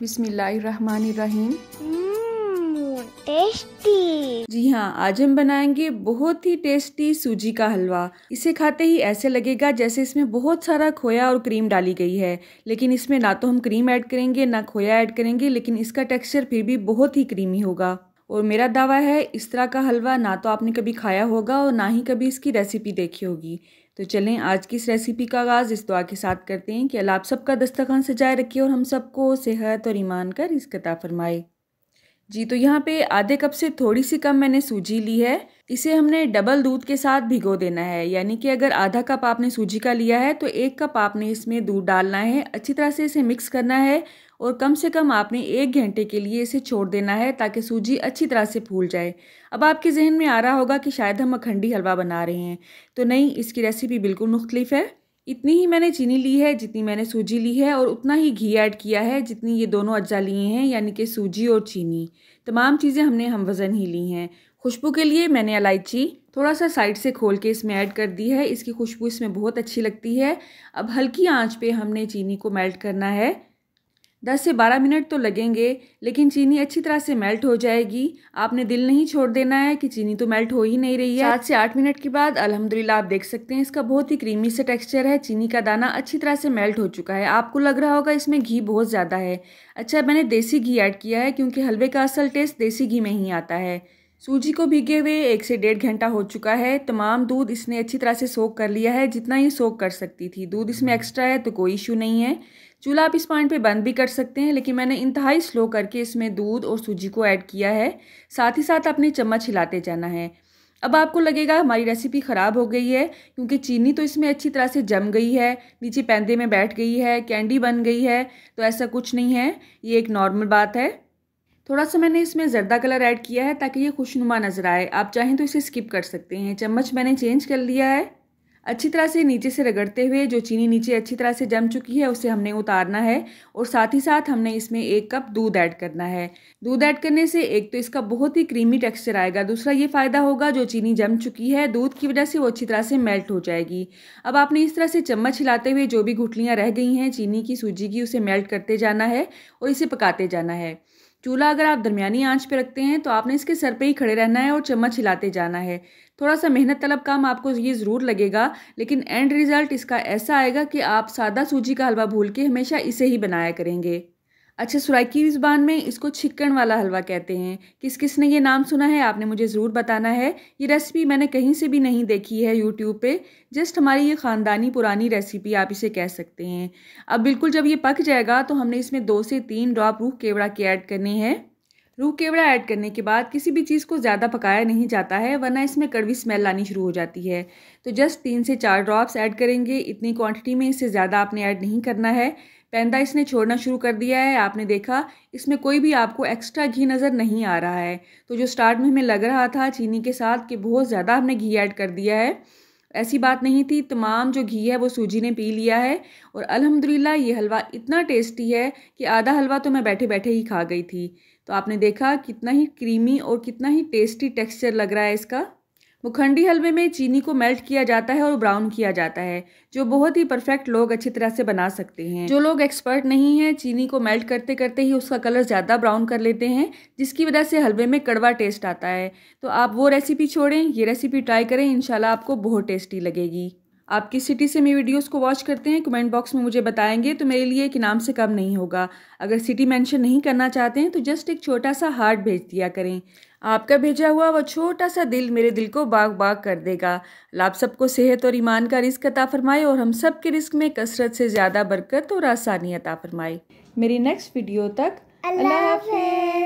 बिस्मिल्लाहिर्रहमानिर्रहीम tasty mmm, जी हाँ आज हम बनाएंगे बहुत ही टेस्टी सूजी का हलवा इसे खाते ही ऐसे लगेगा जैसे इसमें बहुत सारा खोया और क्रीम डाली गई है लेकिन इसमें ना तो हम क्रीम ऐड करेंगे ना खोया ऐड करेंगे लेकिन इसका टेक्सचर फिर भी बहुत ही क्रीमी होगा और मेरा दावा है इस तरह का हलवा ना तो आपने कभी खाया होगा और ना ही कभी इसकी रेसिपी देखी होगी तो चलें आज की इस रेसिपी का आगाज़ इस दुआ के साथ करते हैं कि अल्लाह आप सबका दस्तखान सजाए रखिए और हम सबको सेहत और ईमान का रिस्कता फरमाए जी तो यहाँ पे आधे कप से थोड़ी सी कम मैंने सूजी ली है इसे हमने डबल दूध के साथ भिगो देना है यानी कि अगर आधा कप आपने सूजी का लिया है तो एक कप आपने इसमें दूध डालना है अच्छी तरह से इसे मिक्स करना है और कम से कम आपने एक घंटे के लिए इसे छोड़ देना है ताकि सूजी अच्छी तरह से फूल जाए अब आपके जहन में आ रहा होगा कि शायद हम अखंडी हलवा बना रहे हैं तो नहीं इसकी रेसिपी बिल्कुल मुख्तलिफ है इतनी ही मैंने चीनी ली है जितनी मैंने सूजी ली है और उतना ही घी ऐड किया है जितनी ये दोनों अज्जा लिए हैं यानी कि सूजी और चीनी तमाम चीज़ें हमने हम वज़न ही ली हैं खुशबू के लिए मैंने इलायची थोड़ा सा साइड से खोल के इसमें ऐड कर दी है इसकी खुशबू इसमें बहुत अच्छी लगती है अब हल्की आंच पे हमने चीनी को मेल्ट करना है 10 से 12 मिनट तो लगेंगे लेकिन चीनी अच्छी तरह से मेल्ट हो जाएगी आपने दिल नहीं छोड़ देना है कि चीनी तो मेल्ट हो ही नहीं रही है सात से आठ मिनट के बाद अल्हम्दुलिल्लाह आप देख सकते हैं इसका बहुत ही क्रीमी से टेक्सचर है चीनी का दाना अच्छी तरह से मेल्ट हो चुका है आपको लग रहा होगा इसमें घी बहुत ज़्यादा है अच्छा मैंने देसी घी ऐड किया है क्योंकि हलवे का असल टेस्ट देसी घी में ही आता है सूजी को भीगे हुए एक से डेढ़ घंटा हो चुका है तमाम दूध इसने अच्छी तरह से सोख कर लिया है जितना ही सोख कर सकती थी दूध इसमें एक्स्ट्रा हम्म। है तो कोई इशू नहीं है चूल्हा आप इस पॉइंट पे बंद भी कर सकते हैं लेकिन मैंने इंतहाई स्लो करके इसमें दूध और सूजी को ऐड किया है साथ ही साथ अपने चम्मच हिलाते जाना है अब आपको लगेगा हमारी रेसिपी ख़राब हो गई है क्योंकि चीनी तो इसमें अच्छी तरह से जम गई है नीचे पैंदे में बैठ गई है कैंडी बन गई है तो ऐसा कुछ नहीं है ये एक नॉर्मल बात है थोड़ा सा मैंने इसमें ज़रदा कलर ऐड किया है ताकि ये खुशनुमा नज़र आए आप चाहें तो इसे स्किप कर सकते हैं चम्मच मैंने चेंज कर लिया है अच्छी तरह से नीचे से रगड़ते हुए जो चीनी नीचे अच्छी तरह से जम चुकी है उसे हमने उतारना है और साथ ही साथ हमने इसमें एक कप दूध ऐड करना है दूध ऐड करने से एक तो इसका बहुत ही क्रीमी टेक्सचर आएगा दूसरा ये फ़ायदा होगा जो चीनी जम चुकी है दूध की वजह से वो अच्छी तरह से मेल्ट हो जाएगी अब आपने इस तरह से चम्मच हिलाते हुए जो भी गुठलियाँ रह गई हैं चीनी की सूजी की उसे मेल्ट करते जाना है और इसे पकाते जाना है चूल्हा अगर आप दरमियानी आंच पे रखते हैं तो आपने इसके सर पे ही खड़े रहना है और चम्मच हिलाते जाना है थोड़ा सा मेहनत तलब काम आपको ये ज़रूर लगेगा लेकिन एंड रिज़ल्ट इसका ऐसा आएगा कि आप सादा सूजी का हलवा भूल के हमेशा इसे ही बनाया करेंगे अच्छा सुराई की ज़बान में इसको छिक्कन वाला हलवा कहते हैं किस किस ने ये नाम सुना है आपने मुझे ज़रूर बताना है ये रेसिपी मैंने कहीं से भी नहीं देखी है यूट्यूब पे जस्ट हमारी ये ख़ानदानी पुरानी रेसिपी आप इसे कह सकते हैं अब बिल्कुल जब ये पक जाएगा तो हमने इसमें दो से तीन ड्रॉप रूह केवड़ा के ऐड करने हैं रूह केवड़ा ऐड करने के बाद किसी भी चीज़ को ज़्यादा पकाया नहीं जाता है वरना इसमें कड़वी स्मेल आनी शुरू हो जाती है तो जस्ट तीन से चार ड्रॉप्स ऐड करेंगे इतनी क्वांटिटी में इससे ज़्यादा आपने ऐड नहीं करना है पैंदा इसने छोड़ना शुरू कर दिया है आपने देखा इसमें कोई भी आपको एक्स्ट्रा घी नज़र नहीं आ रहा है तो जो स्टार्ट में हमें लग रहा था चीनी के साथ कि बहुत ज़्यादा हमने घी ऐड कर दिया है ऐसी बात नहीं थी तमाम जो घी है वो सूजी ने पी लिया है और अलहमदिल्ला ये हलवा इतना टेस्टी है कि आधा हलवा तो मैं बैठे बैठे ही खा गई थी तो आपने देखा कितना ही क्रीमी और कितना ही टेस्टी टेक्स्चर लग रहा है इसका मुखंडी हलवे में चीनी को मेल्ट किया जाता है और ब्राउन किया जाता है जो बहुत ही परफेक्ट लोग अच्छी तरह से बना सकते हैं जो लोग एक्सपर्ट नहीं हैं चीनी को मेल्ट करते करते ही उसका कलर ज़्यादा ब्राउन कर लेते हैं जिसकी वजह से हलवे में कड़वा टेस्ट आता है तो आप वो रेसिपी छोड़ें ये रेसिपी ट्राई करें इनशाला आपको बहुत टेस्टी लगेगी आप किस सिटी से मेरी वीडियोस को वॉच करते हैं कमेंट बॉक्स में मुझे बताएंगे तो मेरे लिए एक नाम से कम नहीं होगा अगर सिटी मेंशन नहीं करना चाहते हैं तो जस्ट एक छोटा सा हार्ट भेज दिया करें आपका भेजा हुआ वह छोटा सा दिल मेरे दिल को बाग बाग कर देगा आप सबको सेहत और ईमान का रिस्क अता फरमाए और हम सब के रिस्क में कसरत से ज़्यादा बरकत और आसानी अता फरमाए मेरी नेक्स्ट वीडियो तक अल्लाह हाफिज़